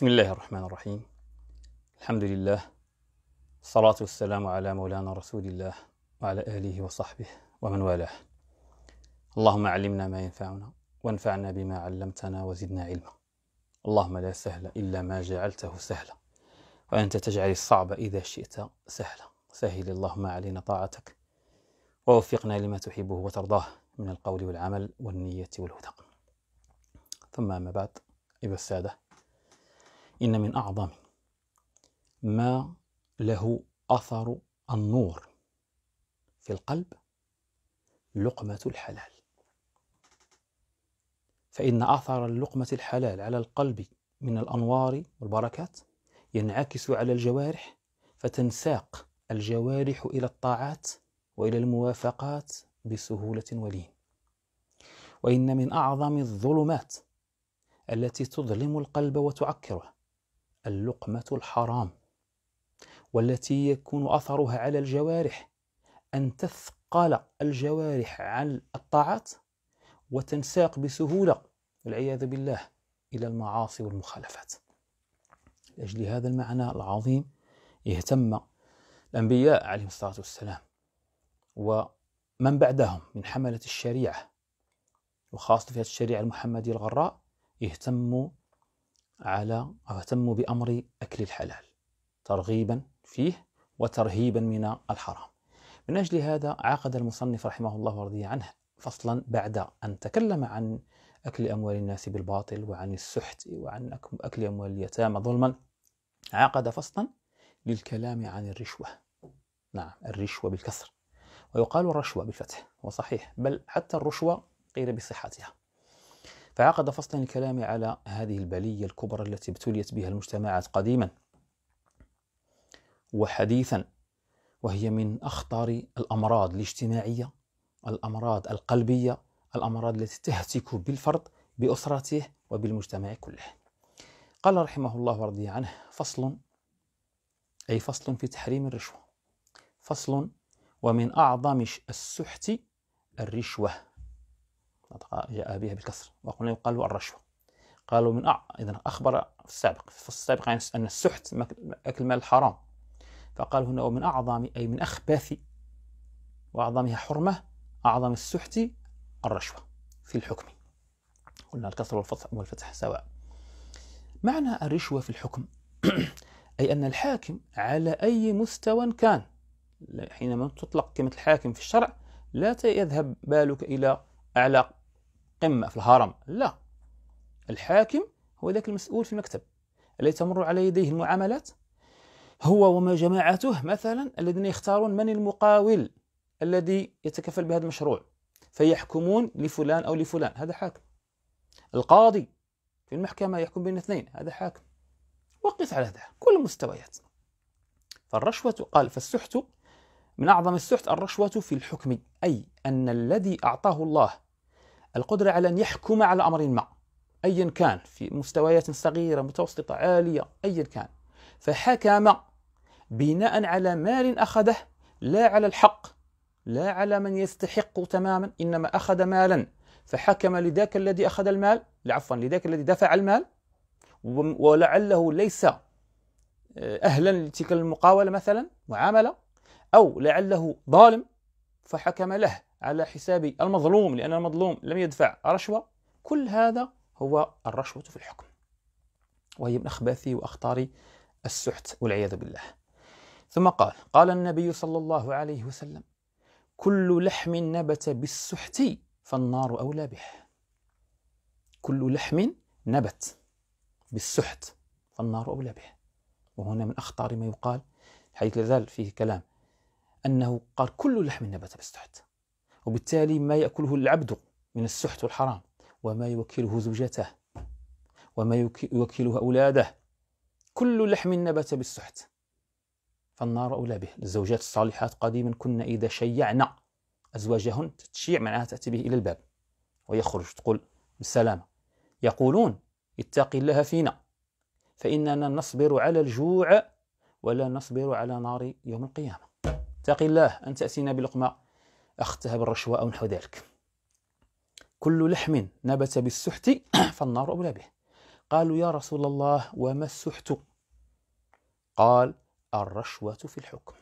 بسم الله الرحمن الرحيم الحمد لله الصلاة والسلام على مولانا رسول الله وعلى آله وصحبه ومن والاه اللهم علمنا ما ينفعنا وانفعنا بما علمتنا وزدنا علما اللهم لا سهل إلا ما جعلته سهلا وأنت تجعل الصعب إذا شئت سهلا سهل اللهم علينا طاعتك ووفقنا لما تحبه وترضاه من القول والعمل والنية والهدى ثم ما بعد أيها السادة إن من أعظم ما له أثر النور في القلب لقمة الحلال فإن أثر اللقمة الحلال على القلب من الأنوار والبركات ينعكس على الجوارح فتنساق الجوارح إلى الطاعات وإلى الموافقات بسهولة ولين وإن من أعظم الظلمات التي تظلم القلب وتعكره اللقمة الحرام والتي يكون أثرها على الجوارح أن تثقل الجوارح عن الطاعات وتنساق بسهولة والعياذ بالله إلى المعاصي والمخالفات لأجل هذا المعنى العظيم اهتم الأنبياء عليهم الصلاة والسلام ومن بعدهم من حملة الشريعة وخاصة في الشريعة المحمدية الغراء اهتموا على اهتم بامر اكل الحلال ترغيبا فيه وترهيبا من الحرام. من اجل هذا عقد المصنف رحمه الله ورضي عنه فصلا بعد ان تكلم عن اكل اموال الناس بالباطل وعن السحت وعن اكل اموال اليتامى ظلما عقد فصلا للكلام عن الرشوه. نعم الرشوه بالكسر ويقال الرشوه بالفتح وصحيح بل حتى الرشوه قيل بصحتها. فعقد فصلا الكلام على هذه البلية الكبرى التي ابتليت بها المجتمعات قديما وحديثا وهي من أخطر الأمراض الاجتماعية الأمراض القلبية الأمراض التي تهتك بالفرد بأسرته وبالمجتمع كله قال رحمه الله ورضي عنه فصل أي فصل في تحريم الرشوة فصل ومن أعظم السحت الرشوة جاء بها بالكسر وقلنا يقال الرشوة قالوا من أع... إذا أخبر في السابق في السابق يعني أن السحت أكل مال حرام فقال هنا ومن أعظم أي من أخبث وأعظمها حرمة أعظم السحت الرشوة في الحكم قلنا الكسر والفتح, والفتح سواء معنى الرشوة في الحكم أي أن الحاكم على أي مستوى كان حينما تطلق كلمة الحاكم في الشرع لا يذهب بالك إلى أعلى القمة في الهرم لا الحاكم هو ذاك المسؤول في المكتب الذي تمر على يديه المعاملات هو وما جماعته مثلا الذين يختارون من المقاول الذي يتكفل بهذا المشروع فيحكمون لفلان أو لفلان هذا حاكم القاضي في المحكمة يحكم بين اثنين هذا حاكم وقف على هذا كل المستويات فالرشوة قال فالسحت من أعظم السحت الرشوة في الحكم أي أن الذي أعطاه الله القدرة على أن يحكم على أمر ما أيا كان في مستويات صغيرة متوسطة عالية أيا كان فحكم بناء على مال أخذه لا على الحق لا على من يستحق تماما إنما أخذ مالا فحكم لذاك الذي أخذ المال عفوا لذاك الذي دفع المال ولعله ليس آه، أهلا لتلك المقاولة مثلا معاملة أو لعله ظالم فحكم له على حساب المظلوم لأن المظلوم لم يدفع رشوة كل هذا هو الرشوة في الحكم وهي من أخباثي وأخطار السحت والعياذ بالله ثم قال قال النبي صلى الله عليه وسلم كل لحم نبت بالسحت فالنار أولى به كل لحم نبت بالسحت فالنار أولى به وهنا من أخطار ما يقال حيث لازال فيه كلام أنه قال كل لحم نبت بالسحت وبالتالي ما يأكله العبد من السحت والحرام وما يوكله زوجته وما يوكله أولاده كل لحم نبت بالسحت فالنار أولى به الزوجات الصالحات قديما كنا إذا شيعن أزواجهن تشيع معناها تأتي به إلى الباب ويخرج تقول بالسلامة يقولون اتق الله فينا فإننا نصبر على الجوع ولا نصبر على نار يوم القيامة اتق الله أن تأتينا بلقمة أختها بالرشوة أو نحو ذلك كل لحم نبت بالسحت فالنار أولى به قالوا يا رسول الله وما السحت قال الرشوة في الحكم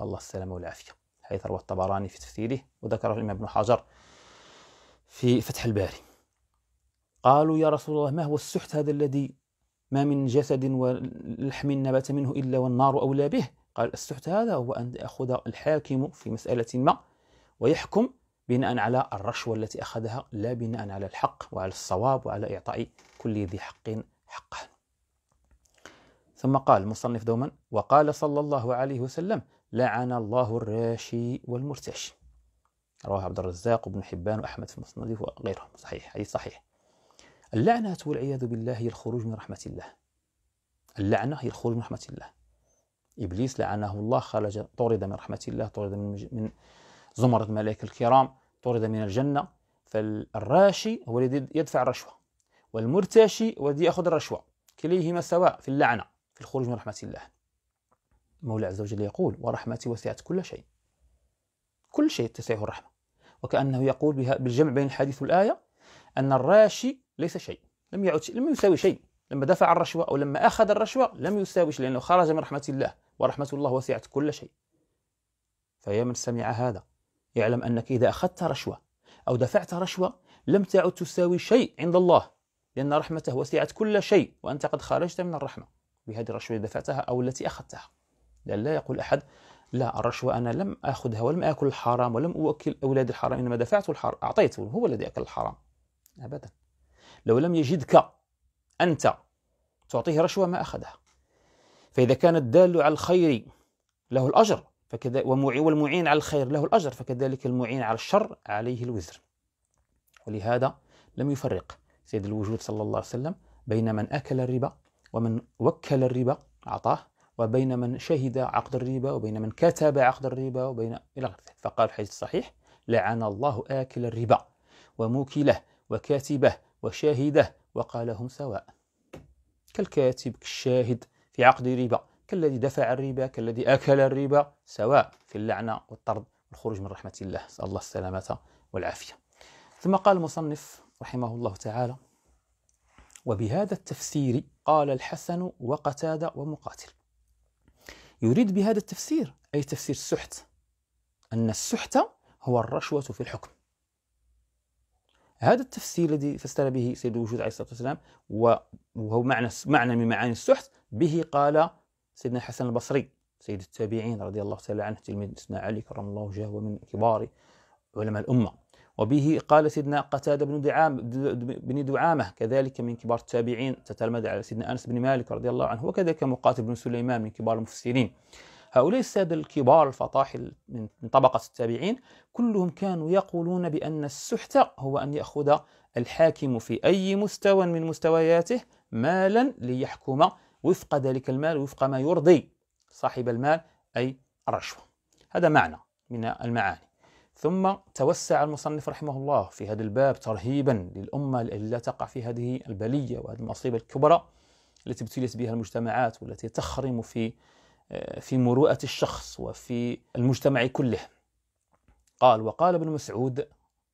الله السلامة والعافية حيث روى الطبراني في تفسيره وذكره الإمام ابن حجر في فتح الباري قالوا يا رسول الله ما هو السحت هذا الذي ما من جسد ولحم نبت منه إلا والنار أولى به قال السحت هذا هو أن يأخذ الحاكم في مسألة ما ويحكم بناء على الرشوة التي أخذها لا بناء على الحق وعلى الصواب وعلى إعطاء كل ذي حق حقه ثم قال المصنف دوما وقال صلى الله عليه وسلم لعن الله الراشي والمرتشي رواه عبد الرزاق وابن حبان وأحمد في المصنف وغيرهم صحيح حديث صحيح اللعنة والعياذ بالله هي الخروج من رحمة الله اللعنة هي الخروج من رحمة الله إبليس لعنه الله خرج طرد من رحمة الله طرد من, من زمرة الملائكة الكرام طرد من الجنة فالراشي هو الذي يدفع الرشوة والمرتشي هو الذي يأخذ الرشوة كليهما سواء في اللعنة في الخروج من رحمة الله المولى عز وجل يقول ورحمتي وسعت كل شيء كل شيء تسعه الرحمة وكأنه يقول بها بالجمع بين الحديث والآية أن الراشي ليس شيء لم يعد لم يساوي شيء لما دفع الرشوة أو لما أخذ الرشوة لم يساوي شيء لأنه خرج من رحمة الله ورحمة الله وسعت كل شيء فيا من سمع هذا اعلم أنك إذا أخذت رشوة أو دفعت رشوة لم تعد تساوي شيء عند الله لأن رحمته وسعت كل شيء وأنت قد خرجت من الرحمة بهذه الرشوة التي دفعتها أو التي أخذتها لأن لا يقول أحد لا الرشوة أنا لم أخذها ولم أكل الحرام ولم أؤكل أولاد الحرام إنما دفعت الحرام أعطيته هو الذي أكل الحرام أبدا لو لم يجدك أنت تعطيه رشوة ما أخذها فإذا كان الدال على الخير له الأجر فكذا والمعين على الخير له الأجر فكذلك المعين على الشر عليه الوزر ولهذا لم يفرق سيد الوجود صلى الله عليه وسلم بين من أكل الربا ومن وكل الربا أعطاه وبين من شهد عقد الربا وبين من كتب عقد الربا وبين إلى غير ذلك فقال الحديث الصحيح لعن الله آكل الربا وموكله وكاتبه وشاهده وقال هم سواء كالكاتب كالشاهد في عقد ربا كالذي دفع الربا كالذي أكل الربا سواء في اللعنة والطرد والخروج من رحمة الله نسأل الله السلامة والعافية ثم قال المصنف رحمه الله تعالى وبهذا التفسير قال الحسن وقتادة ومقاتل يريد بهذا التفسير أي تفسير السحت أن السحت هو الرشوة في الحكم هذا التفسير الذي فسر به سيد الوجود عليه الصلاة والسلام وهو معنى معنى من معاني السحت به قال سيدنا الحسن البصري سيد التابعين رضي الله تعالى عنه تلميذ سيدنا علي كرم الله وجهه ومن كبار علماء الأمة وبه قال سيدنا قتادة بن دعام بن دعامة كذلك من كبار التابعين تتلمذ على سيدنا أنس بن مالك رضي الله عنه وكذلك مقاتل بن سليمان من كبار المفسرين هؤلاء السادة الكبار الفطاحل من طبقة التابعين كلهم كانوا يقولون بأن السحت هو أن يأخذ الحاكم في أي مستوى من مستوياته مالا ليحكم وفق ذلك المال وفق ما يرضي صاحب المال أي الرشوة هذا معنى من المعاني ثم توسع المصنف رحمه الله في هذا الباب ترهيبا للأمة لئلا تقع في هذه البلية وهذه المصيبة الكبرى التي ابتليت بها المجتمعات والتي تخرم في آه، في مروءة الشخص وفي المجتمع كله قال وقال ابن مسعود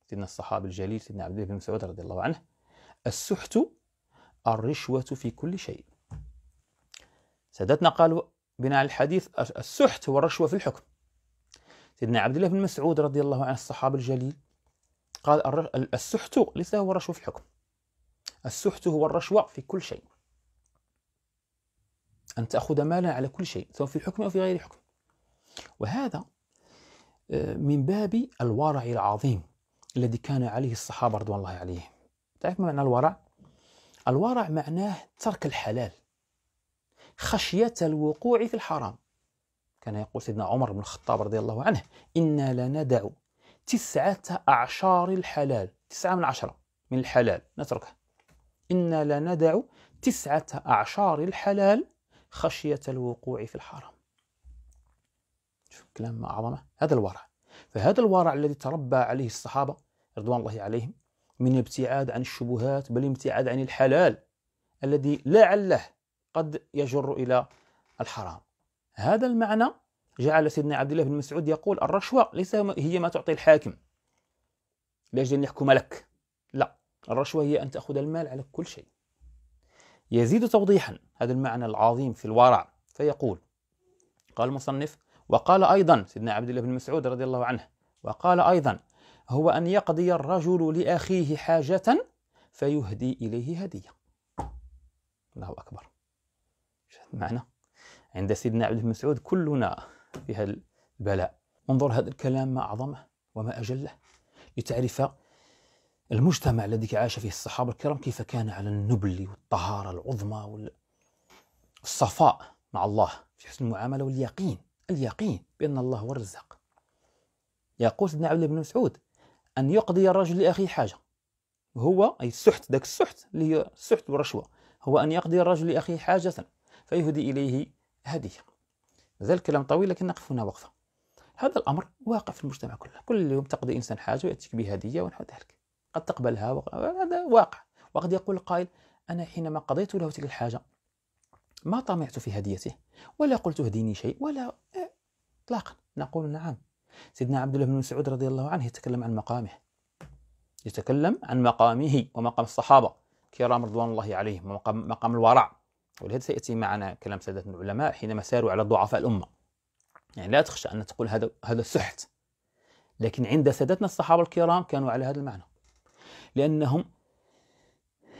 سيدنا الصحابي الجليل سيدنا عبد الله بن مسعود رضي الله عنه السحت الرشوة في كل شيء سادتنا قالوا بناء الحديث السحت والرشوة في الحكم سيدنا عبد الله بن مسعود رضي الله عنه الصحابي الجليل قال السحت ليس هو الرشوة في الحكم السحت هو الرشوة في كل شيء أن تأخذ مالا على كل شيء سواء في الحكم أو في غير الحكم وهذا آه، من باب الورع العظيم الذي كان عليه الصحابة رضوان الله عليهم تعرف ما معنى الورع؟ الورع معناه ترك الحلال خشية الوقوع في الحرام كان يقول سيدنا عمر بن الخطاب رضي الله عنه إنا لندع تسعة أعشار الحلال تسعة من عشرة من الحلال نتركها إنا لندع تسعة أعشار الحلال خشية الوقوع في الحرام شوف كلام ما هذا الورع فهذا الورع الذي تربى عليه الصحابة رضوان الله عليهم من الابتعاد عن الشبهات بل الابتعاد عن الحلال الذي لعله قد يجر إلى الحرام هذا المعنى جعل سيدنا عبد الله بن مسعود يقول الرشوة ليس هي ما تعطي الحاكم لأجل أن يحكم لك لا الرشوة هي أن تأخذ المال على كل شيء يزيد توضيحا هذا المعنى العظيم في الورع فيقول قال المصنف وقال أيضا سيدنا عبد الله بن مسعود رضي الله عنه وقال أيضا هو أن يقضي الرجل لأخيه حاجة فيهدي إليه هدية الله أكبر معنا عند سيدنا عبد مسعود كلنا في هذا البلاء انظر هذا الكلام ما أعظمه وما أجله لتعرف المجتمع الذي عاش فيه الصحابة الكرام كيف كان على النبل والطهارة العظمى والصفاء مع الله في حسن المعاملة واليقين اليقين بأن الله هو الرزاق يقول سيدنا عبد بن مسعود أن يقضي الرجل لأخيه حاجة هو أي السحت ذاك السحت اللي هي السحت والرشوة هو أن يقضي الرجل لأخيه حاجة فيهدي إليه هدية هذا الكلام طويل لكن نقف هنا وقفة هذا الأمر واقع في المجتمع كله كل يوم تقضي إنسان حاجة ويأتيك بهدية ونحو ذلك قد تقبلها وق... هذا واقع وقد يقول القائل أنا حينما قضيت له تلك الحاجة ما طمعت في هديته ولا قلت اهديني شيء ولا إيه، اطلاقا نقول نعم سيدنا عبد الله بن مسعود رضي الله عنه يتكلم عن مقامه يتكلم عن مقامه ومقام الصحابه كرام رضوان الله عليهم ومقام مقام الورع ولهذا سيأتي معنا كلام سادة العلماء حينما ساروا على ضعفاء الأمة يعني لا تخشى أن تقول هذا هذا سحت لكن عند سادتنا الصحابة الكرام كانوا على هذا المعنى لأنهم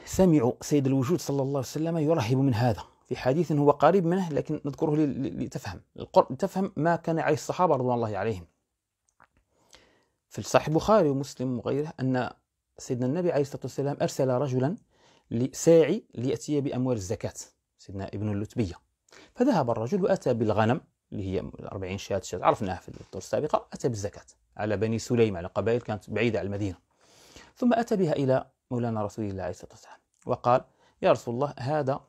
سمعوا سيد الوجود صلى الله عليه وسلم يرهب من هذا في حديث هو قريب منه لكن نذكره لتفهم تفهم ما كان عليه الصحابة رضوان الله عليهم في الصحيح البخاري ومسلم وغيره أن سيدنا النبي عليه الصلاة والسلام أرسل رجلا ساعي ليأتي بأموال الزكاة سيدنا ابن اللتبية فذهب الرجل وأتى بالغنم اللي هي 40 شاة شاة عرفناها في الدور السابقة أتى بالزكاة على بني سليم على قبائل كانت بعيدة عن المدينة ثم أتى بها إلى مولانا رسول الله عليه الصلاة والسلام وقال يا رسول الله هذا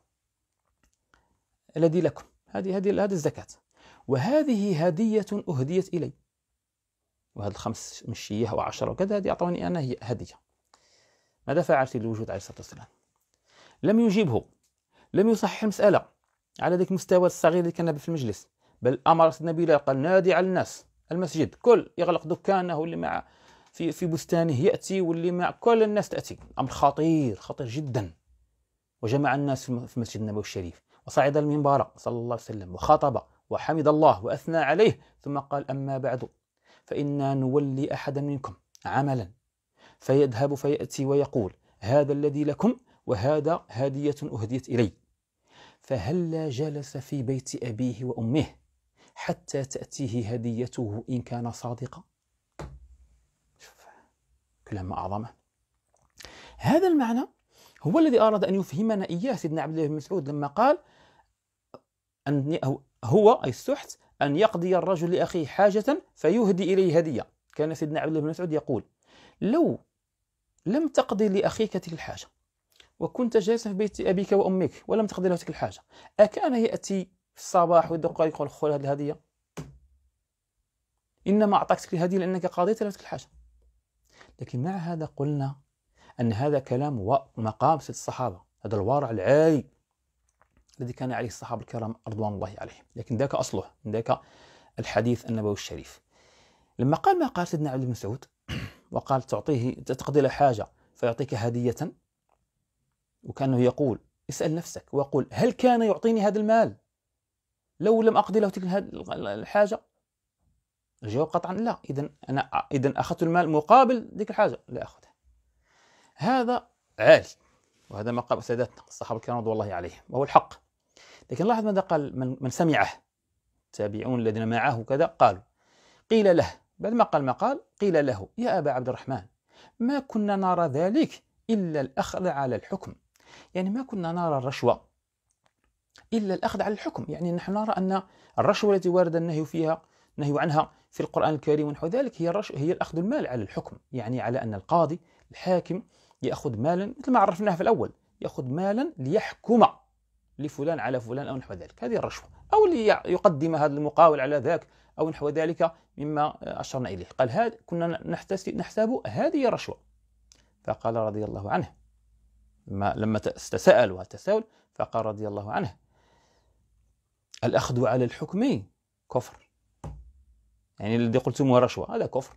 الذي لكم هذه هذه هذه الزكاة وهذه هدية أهديت إلي وهذه الخمس مشية وعشرة وكذا هذه أعطوني أنا هي هدية ماذا فعلت للوجود عليه الصلاة والسلام لم يجيبه لم يصحح المسألة على ذلك المستوى الصغير اللي كان في المجلس بل أمر سيدنا بلال قال نادي على الناس المسجد كل يغلق دكانه واللي مع في في بستانه يأتي واللي مع كل الناس تأتي أمر خطير خطير جدا وجمع الناس في المسجد النبوي الشريف وصعد المنبر صلى الله عليه وسلم وخطب وحمد الله وأثنى عليه ثم قال أما بعد فإنا نولي أحدا منكم عملا فيذهب فيأتي ويقول هذا الذي لكم وهذا هدية أهديت إلي فهلا جلس في بيت أبيه وأمه حتى تأتيه هديته إن كان صادقا شوف كلام أعظمه هذا المعنى هو الذي أراد أن يفهمنا إياه سيدنا عبد الله بن مسعود لما قال أن هو أي السحت أن يقضي الرجل لأخيه حاجة فيهدي إليه هدية كان سيدنا عبد الله بن مسعود يقول لو لم تقضي لأخيك تلك الحاجة وكنت جالسا في بيت أبيك وأمك ولم تقضي له تلك الحاجة أكان يأتي في الصباح ويدق عليك يقول خذ هذه الهدية إنما أعطاك تلك الهدية لأنك قضيت له تلك الحاجة لكن مع هذا قلنا أن هذا كلام ومقام سيد الصحابة هذا الورع العالي الذي كان عليه الصحابة الكرام رضوان الله عليهم لكن ذاك أصله من ذاك الحديث النبوي الشريف لما قال ما قال سيدنا عبد المسعود وقال تعطيه تقضي له حاجة فيعطيك هدية وكأنه يقول اسأل نفسك وقل هل كان يعطيني هذا المال لو لم أقضي له تلك الحاجة الجواب قطعا لا إذا أنا إذا أخذت المال مقابل ذيك الحاجة لا أخذها هذا عالي وهذا ما قال سادتنا الصحابة الكرام رضي الله عليهم وهو الحق لكن لاحظ ماذا قال من, من سمعه التابعون الذين معه كذا قالوا قيل له بعد ما قال ما قال قيل له يا أبا عبد الرحمن ما كنا نرى ذلك إلا الأخذ على الحكم يعني ما كنا نرى الرشوة إلا الأخذ على الحكم يعني نحن نرى أن الرشوة التي ورد النهي فيها نهي عنها في القرآن الكريم ونحو ذلك هي الرش... هي الأخذ المال على الحكم يعني على أن القاضي الحاكم يأخذ مالا مثل ما عرفناه في الأول يأخذ مالا ليحكم لفلان على فلان أو نحو ذلك هذه الرشوة أو ليقدم هذا المقاول على ذاك أو نحو ذلك مما أشرنا إليه قال هذا كنا نحتسب هذه رشوة فقال رضي الله عنه ما لما تسأل وتساول فقال رضي الله عنه الأخذ على الحكم كفر يعني الذي قلتموه رشوة هذا كفر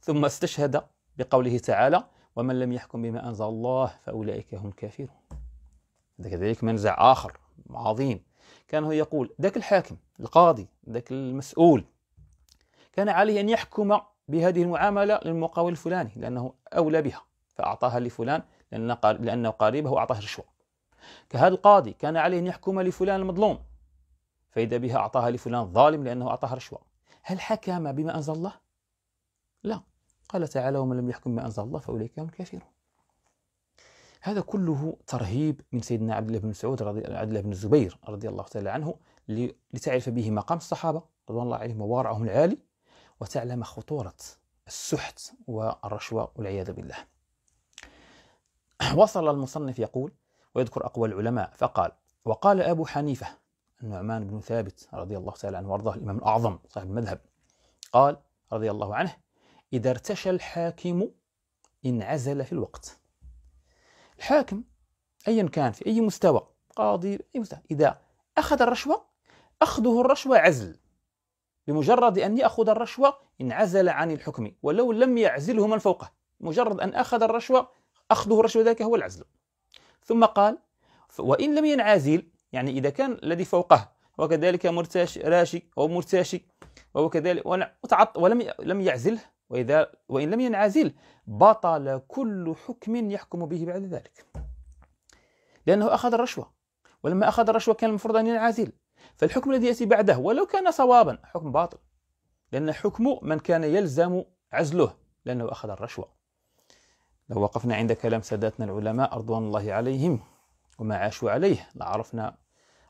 ثم استشهد بقوله تعالى ومن لم يحكم بما أنزل الله فأولئك هم الكافرون كذلك منزع آخر عظيم كان هو يقول ذاك الحاكم القاضي ذاك المسؤول كان عليه أن يحكم بهذه المعاملة للمقاول الفلاني لأنه أولى بها فأعطاها لفلان لأنه قريبه أعطاه رشوة كهذا القاضي كان عليه أن يحكم لفلان المظلوم فإذا بها أعطاها لفلان الظالم لأنه أعطاه رشوة هل حكم بما أنزل الله؟ لا قال تعالى ومن لم يحكم بما أنزل الله فأولئك هم الكافرون هذا كله ترهيب من سيدنا عبد الله بن مسعود رضي عبد الله بن الزبير رضي الله تعالى عنه لتعرف به مقام الصحابة رضوان الله عليهم وورعهم العالي وتعلم خطورة السحت والرشوة والعياذ بالله وصل المصنف يقول ويذكر أقوال العلماء فقال وقال أبو حنيفة النعمان بن ثابت رضي الله تعالى عنه وارضاه الإمام الأعظم صاحب المذهب قال رضي الله عنه إذا ارتشى الحاكم انعزل في الوقت الحاكم أيا كان في أي مستوى قاضي أي مستوى إذا أخذ الرشوة أخذه الرشوة عزل بمجرد أن يأخذ الرشوة انعزل عن الحكم ولو لم يعزله من فوقه مجرد أن أخذ الرشوة أخذه الرشوة ذلك هو العزل ثم قال وإن لم ينعزل يعني إذا كان الذي فوقه وكذلك مرتاش راشي أو مرتاشي وهو كذلك وتعط ولم لم يعزله وإذا وإن لم ينعزل بطل كل حكم يحكم به بعد ذلك لأنه أخذ الرشوة ولما أخذ الرشوة كان المفروض أن ينعزل فالحكم الذي يأتي بعده ولو كان صوابا حكم باطل لأن حكم من كان يلزم عزله لأنه أخذ الرشوة لو وقفنا عند كلام ساداتنا العلماء رضوان الله عليهم وما عاشوا عليه لعرفنا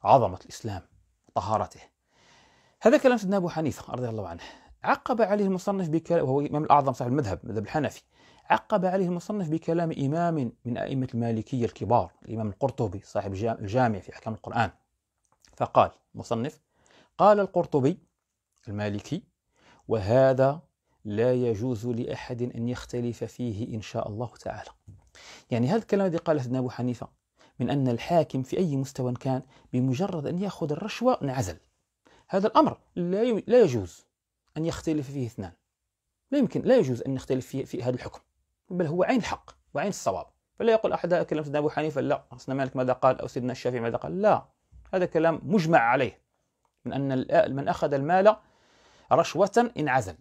عظمة الإسلام وطهارته هذا كلام سيدنا أبو حنيفة رضي الله عنه عقب عليه المصنف بكلام وهو الإمام الأعظم صاحب المذهب المذهب الحنفي عقب عليه المصنف بكلام إمام من أئمة المالكية الكبار الإمام القرطبي صاحب الجامع في أحكام القرآن فقال مصنف قال القرطبي المالكي وهذا لا يجوز لأحد أن يختلف فيه إن شاء الله تعالى يعني هذا الكلام الذي قاله سيدنا أبو حنيفة من أن الحاكم في أي مستوى كان بمجرد أن يأخذ الرشوة انعزل هذا الأمر لا يجوز أن يختلف فيه اثنان لا يمكن لا يجوز أن نختلف في, في هذا الحكم بل هو عين الحق وعين الصواب فلا يقول أحد كلام سيدنا أبو حنيفة لا سيدنا مالك ماذا قال أو سيدنا الشافعي ماذا قال لا هذا كلام مجمع عليه من أن من أخذ المال رشوة انعزل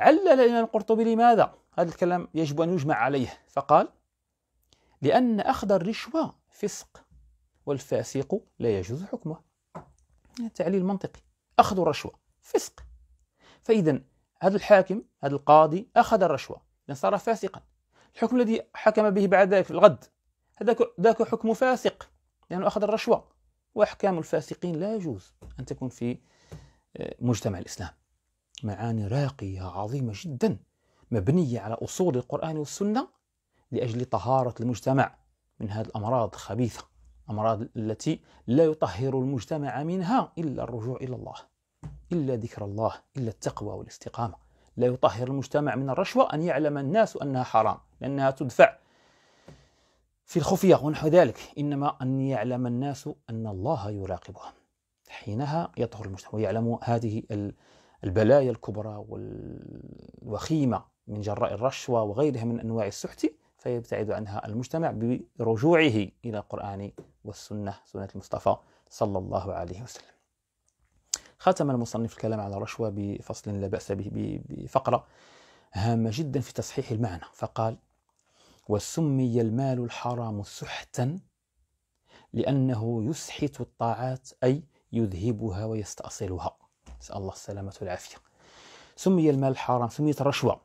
علل الإمام القرطبي لماذا هذا الكلام يجب أن يجمع عليه فقال لأن أخذ الرشوة فسق والفاسق لا يجوز حكمه تعليل منطقي أخذ الرشوة فسق فإذا هذا الحاكم هذا القاضي أخذ الرشوة لأن صار فاسقا الحكم الذي حكم به بعد ذلك في الغد ذاك حكم فاسق لأنه أخذ الرشوة وأحكام الفاسقين لا يجوز أن تكون في آه، مجتمع الإسلام معاني راقية عظيمة جدا مبنية على أصول القرآن والسنة لأجل طهارة المجتمع من هذه الأمراض الخبيثة أمراض التي لا يطهر المجتمع منها إلا الرجوع إلى الله إلا ذكر الله إلا التقوى والاستقامة لا يطهر المجتمع من الرشوة أن يعلم الناس أنها حرام لأنها تدفع في الخفية ونحو ذلك إنما أن يعلم الناس أن الله يراقبهم حينها يطهر المجتمع ويعلم هذه البلايا الكبرى والوخيمة من جراء الرشوة وغيرها من أنواع السحت فيبتعد عنها المجتمع برجوعه إلى القرآن والسنة سنة المصطفى صلى الله عليه وسلم ختم المصنف الكلام على الرشوة بفصل لا بأس به بفقرة هامة جدا في تصحيح المعنى فقال وسمي المال الحرام سحتا لأنه يسحت الطاعات أي يذهبها ويستأصلها نسأل الله السلامة والعافية سمي المال الحرام سميت الرشوة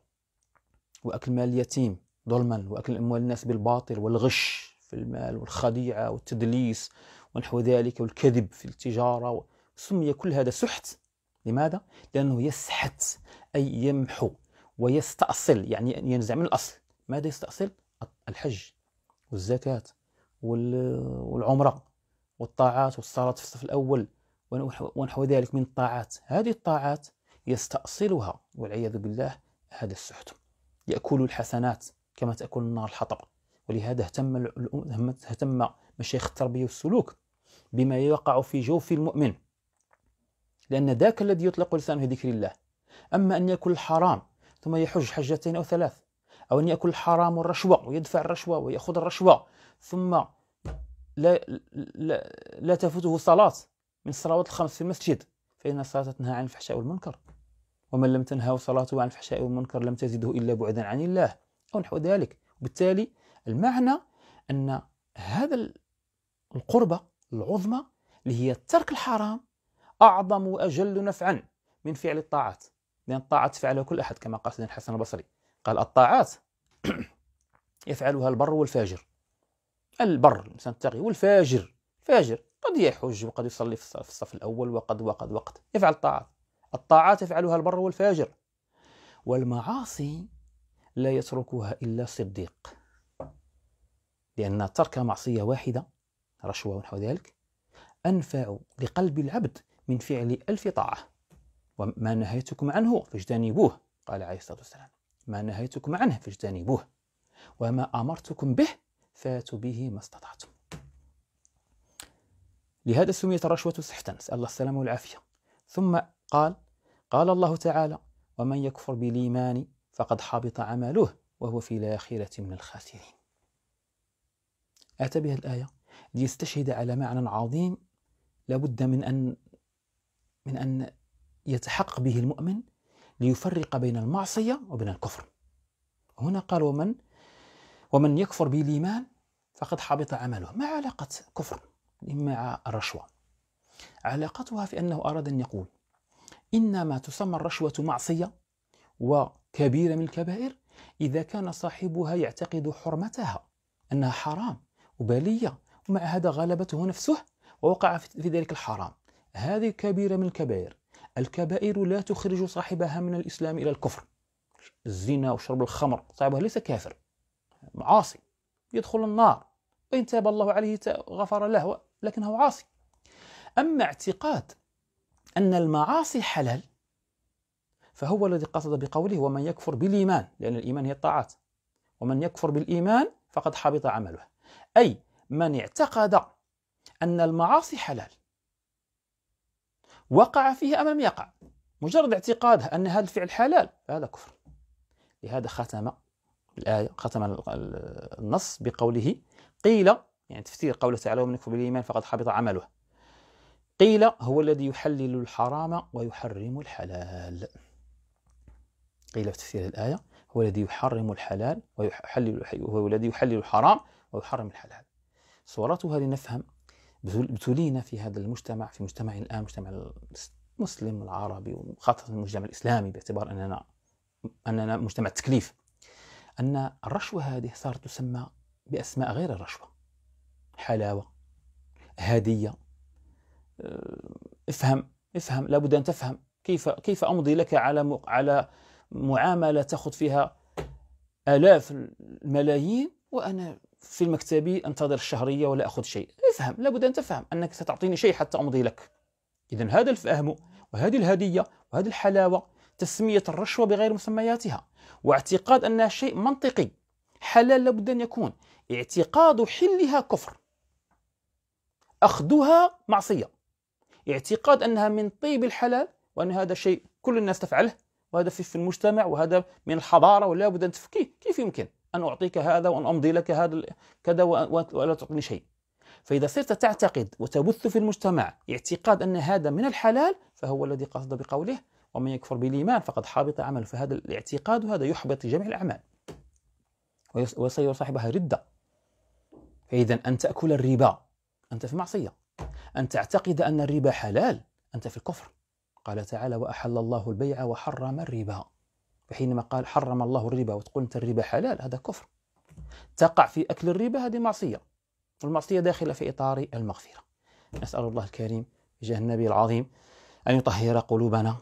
وأكل مال اليتيم ظلما وأكل أموال الناس بالباطل والغش في المال والخديعة والتدليس ونحو ذلك والكذب في التجارة سمي كل هذا سحت لماذا؟ لأنه يسحت أي يمحو ويستأصل يعني ينزع من الأصل ماذا يستأصل؟ الحج والزكاة والعمرة والطاعات والصلاة في الصف الأول ونحو ذلك من الطاعات هذه الطاعات يستأصلها والعياذ بالله هذا السحت يأكل الحسنات كما تأكل النار الحطب ولهذا اهتم اهتم مشايخ التربية والسلوك بما يقع في جوف المؤمن لأن ذاك الذي يطلق لسانه ذكر الله أما أن يأكل الحرام ثم يحج حجتين أو ثلاث أو أن يأكل الحرام والرشوة ويدفع الرشوة ويأخذ الرشوة ثم لا, لا, لا تفوته صلاة من الصلوات الخمس في المسجد فإن الصلاة تنهى عن الفحشاء والمنكر ومن لم تنهى صلاته عن الفحشاء والمنكر لم تزده إلا بعدا عن الله أو نحو ذلك وبالتالي المعنى أن هذا القربة العظمى اللي هي ترك الحرام أعظم وأجل نفعا من فعل الطاعات لأن الطاعات تفعلها كل أحد كما قال سيدنا الحسن البصري قال الطاعات يفعلها البر والفاجر البر الإنسان التقي والفاجر فاجر قد يحج وقد يصلي في الصف الأول وقد وقد وقد يفعل الطاعات الطاعات يفعلها البر والفاجر والمعاصي لا يتركها إلا صديق لأن ترك معصية واحدة رشوة ونحو ذلك أنفع لقلب العبد من فعل ألف طاعة وما نهيتكم عنه فاجتنبوه قال عليه الصلاة والسلام ما نهيتكم عنه فاجتنبوه وما أمرتكم به فاتوا به ما استطعتم لهذا سميت الرشوة سحتا نسأل الله السلامة والعافية ثم قال قال الله تعالى ومن يكفر بالإيمان فقد حبط عمله وهو في الآخرة من الخاسرين أتى بها الآية ليستشهد على معنى عظيم لابد من أن من أن يتحقق به المؤمن ليفرق بين المعصية وبين الكفر هنا قال ومن ومن يكفر بالإيمان فقد حبط عمله ما علاقة كفر مع الرشوة علاقتها في أنه أراد أن يقول إنما تسمى الرشوة معصية وكبيرة من الكبائر إذا كان صاحبها يعتقد حرمتها أنها حرام وبالية ومع هذا غلبته نفسه ووقع في ذلك الحرام هذه كبيرة من الكبائر الكبائر لا تخرج صاحبها من الإسلام إلى الكفر الزنا وشرب الخمر صاحبها ليس كافر معاصي يدخل النار وإن تاب الله عليه غفر له لكنه عاصي أما اعتقاد أن المعاصي حلال فهو الذي قصد بقوله ومن يكفر بالإيمان لأن الإيمان هي الطاعات ومن يكفر بالإيمان فقد حبط عمله أي من اعتقد أن المعاصي حلال وقع فيه أمام يقع مجرد اعتقاده أن هذا الفعل حلال فهذا كفر لهذا ختم الآية ختم النص بقوله قيل يعني تفسير قوله تعالى ومن يكفر بالإيمان فقد حبط عمله قيل هو الذي يحلل الحرام ويحرم الحلال قيل في تفسير الآية هو الذي يحرم الحلال ويحلل هو الذي يحلل الحرام ويحرم الحلال صورتها لنفهم ابتلينا في هذا المجتمع في مجتمع الآن مجتمع المسلم العربي وخاصة المجتمع الإسلامي باعتبار أننا أننا مجتمع تكليف أن الرشوة هذه صارت تسمى بأسماء غير الرشوة حلاوة هدية آه، افهم افهم لابد أن تفهم كيف كيف أمضي لك على على معاملة تأخذ فيها آلاف الملايين وأنا في مكتبي أنتظر الشهرية ولا أخذ شيء افهم لابد أن تفهم أنك ستعطيني شيء حتى أمضي لك إذا هذا الفهم وهذه الهدية وهذه الحلاوة تسمية الرشوة بغير مسمياتها واعتقاد أنها شيء منطقي حلال لابد أن يكون اعتقاد حلها كفر أخذها معصية اعتقاد أنها من طيب الحلال وأن هذا شيء كل الناس تفعله وهذا في المجتمع وهذا من الحضارة ولا بد أن تفكيه كيف يمكن أن أعطيك هذا وأن أمضي لك هذا كذا ولا تعطيني شيء فإذا صرت تعتقد وتبث في المجتمع اعتقاد أن هذا من الحلال فهو الذي قصد بقوله ومن يكفر بالإيمان فقد حابط عمله فهذا الاعتقاد هذا يحبط جميع الأعمال وسيصاحبها ردة فإذا أن تأكل الربا أنت في معصية أن تعتقد أن الربا حلال أنت في الكفر قال تعالى وأحل الله البيع وحرم الربا فحينما قال حرم الله الربا وتقول أنت الربا حلال هذا كفر تقع في أكل الربا هذه معصية والمعصية داخلة في إطار المغفرة نسأل الله الكريم بجاه النبي العظيم أن يطهر قلوبنا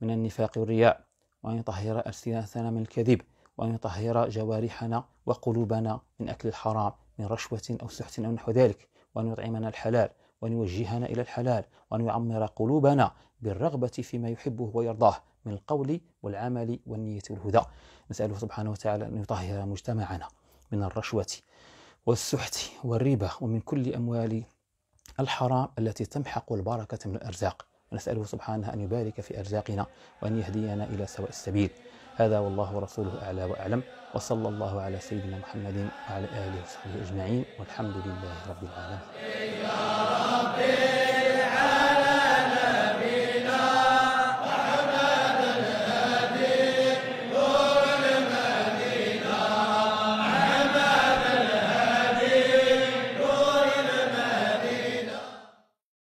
من النفاق والرياء وأن يطهر ألسنتنا من الكذب وأن يطهر جوارحنا وقلوبنا من أكل الحرام من رشوة أو سحت أو نحو ذلك وأن يطعمنا الحلال وأن يوجهنا إلى الحلال وأن يعمر قلوبنا بالرغبة فيما يحبه ويرضاه من القول والعمل والنية والهدى نسأله سبحانه وتعالى أن يطهر مجتمعنا من الرشوة والسحت والربا ومن كل أموال الحرام التي تمحق البركة من الأرزاق ونسأله سبحانه أن يبارك في أرزاقنا وأن يهدينا إلى سواء السبيل هذا والله ورسوله أعلى وأعلم وصلى الله على سيدنا محمد وعلى آله وصحبه أجمعين والحمد لله رب العالمين